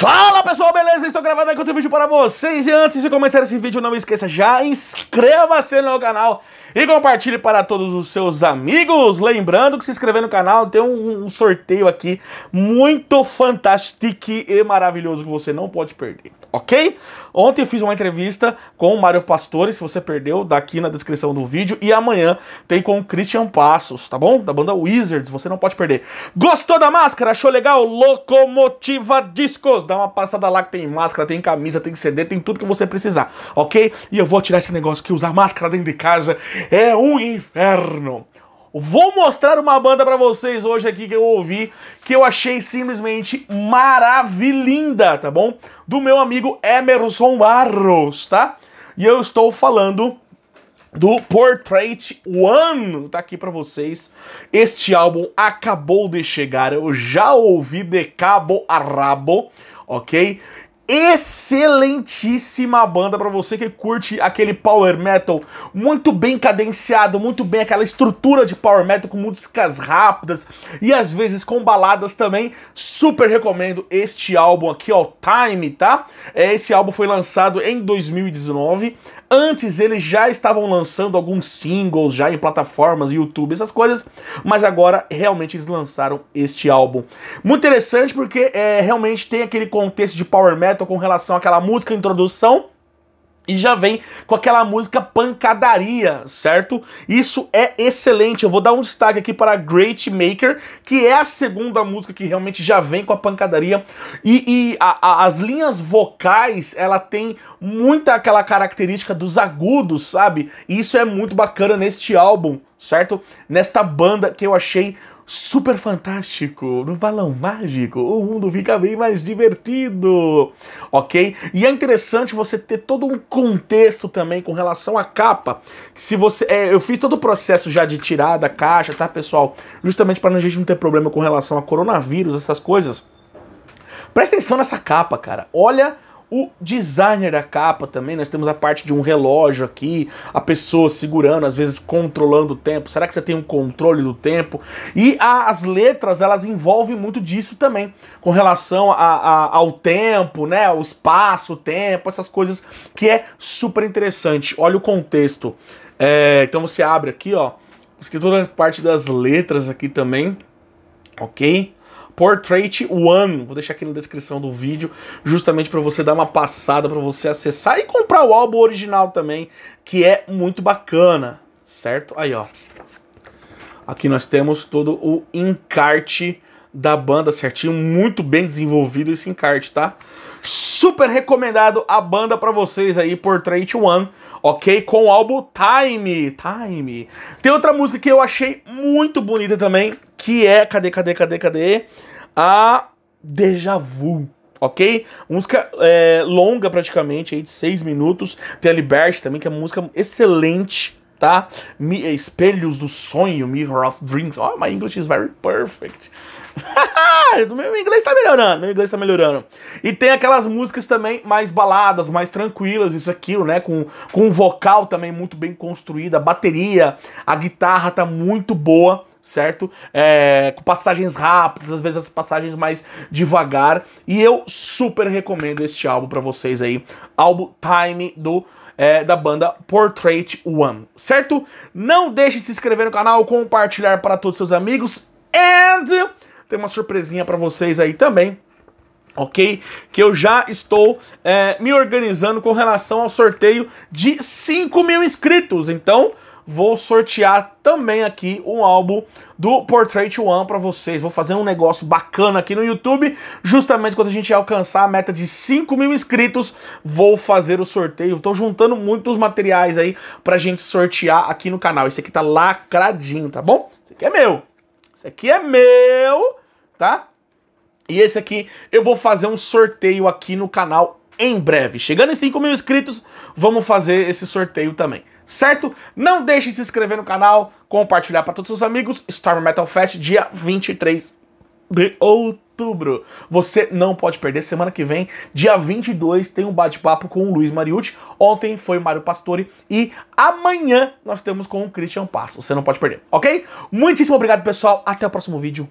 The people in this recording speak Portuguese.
Fala pessoal, beleza? Estou gravando aqui outro vídeo para vocês E antes de começar esse vídeo, não esqueça, já inscreva-se no canal E compartilhe para todos os seus amigos Lembrando que se inscrever no canal tem um, um sorteio aqui Muito fantástico e maravilhoso que você não pode perder ok? Ontem eu fiz uma entrevista com o Mário Pastore, se você perdeu, daqui na descrição do vídeo. E amanhã tem com o Christian Passos, tá bom? Da banda Wizards, você não pode perder. Gostou da máscara? Achou legal? Locomotiva Discos! Dá uma passada lá que tem máscara, tem camisa, tem CD, tem tudo que você precisar, ok? E eu vou tirar esse negócio que usar máscara dentro de casa é um inferno. Vou mostrar uma banda para vocês hoje aqui que eu ouvi, que eu achei simplesmente maravilhinda, tá bom? Do meu amigo Emerson Barros, tá? E eu estou falando do Portrait One, tá aqui para vocês. Este álbum acabou de chegar, eu já ouvi de cabo a rabo, ok? excelentíssima banda para você que curte aquele power metal muito bem cadenciado, muito bem aquela estrutura de power metal com músicas rápidas e às vezes com baladas também. Super recomendo este álbum aqui, ó, Time, tá? É, esse álbum foi lançado em 2019. Antes eles já estavam lançando alguns singles já em plataformas, YouTube, essas coisas, mas agora realmente eles lançaram este álbum. Muito interessante porque é, realmente tem aquele contexto de power metal com relação àquela música introdução e já vem com aquela música pancadaria, certo? Isso é excelente. Eu vou dar um destaque aqui para Great Maker, que é a segunda música que realmente já vem com a pancadaria. E, e a, a, as linhas vocais, ela tem muita aquela característica dos agudos, sabe? E isso é muito bacana neste álbum, certo? Nesta banda que eu achei super fantástico, no balão mágico, o mundo fica bem mais divertido, ok? E é interessante você ter todo um contexto também com relação à capa. Se você, é, eu fiz todo o processo já de tirar da caixa, tá, pessoal? Justamente para a gente não ter problema com relação a coronavírus, essas coisas. Presta atenção nessa capa, cara. Olha o designer da capa também. Nós temos a parte de um relógio aqui, a pessoa segurando, às vezes controlando o tempo. Será que você tem um controle do tempo? E a, as letras, elas envolvem muito disso também, com relação a, a, ao tempo, né? O espaço, o tempo, essas coisas que é super interessante. Olha o contexto. É, então você abre aqui, ó. Escrito toda a parte das letras aqui também, ok? Portrait One. Vou deixar aqui na descrição do vídeo, justamente para você dar uma passada, para você acessar e comprar o álbum original também, que é muito bacana, certo? Aí, ó. Aqui nós temos todo o encarte da banda certinho, muito bem desenvolvido esse encarte, tá? Super recomendado a banda para vocês aí, Portrait One ok? Com o álbum Time, Time. Tem outra música que eu achei muito bonita também, que é, cadê, cadê, cadê, cadê? a Deja Vu ok? Música é, longa praticamente, aí de 6 minutos. Tem a Liberty também, que é uma música excelente, tá? Me é, Espelhos do Sonho, Mirror of Dreams. Oh, my English is very perfect. meu inglês tá melhorando, meu inglês tá melhorando. E tem aquelas músicas também mais baladas, mais tranquilas, isso aquilo, né? Com, com um vocal também muito bem construído, a bateria, a guitarra tá muito boa certo? É, com passagens rápidas, às vezes as passagens mais devagar. E eu super recomendo este álbum para vocês aí. Álbum Time do é, da banda Portrait One, certo? Não deixe de se inscrever no canal, compartilhar para todos seus amigos. And tem uma surpresinha para vocês aí também ok? Que eu já estou é, me organizando com relação ao sorteio de 5 mil inscritos. Então, vou sortear também aqui um álbum do Portrait One para vocês. Vou fazer um negócio bacana aqui no YouTube. Justamente quando a gente alcançar a meta de 5 mil inscritos, vou fazer o sorteio. Estou juntando muitos materiais aí para a gente sortear aqui no canal. Esse aqui tá lacradinho, tá bom? Esse aqui é meu. Esse aqui é meu, tá? E esse aqui eu vou fazer um sorteio aqui no canal em breve. Chegando em 5 mil inscritos, vamos fazer esse sorteio também, certo? Não deixe de se inscrever no canal, compartilhar para todos os amigos. Storm Metal Fest, dia 23 de outubro. Você não pode perder. Semana que vem, dia 22, tem um bate-papo com o Luiz Mariucci. Ontem foi o Mário Pastore e amanhã nós temos com o Christian Passo. Você não pode perder, ok? Muitíssimo obrigado, pessoal. Até o próximo vídeo.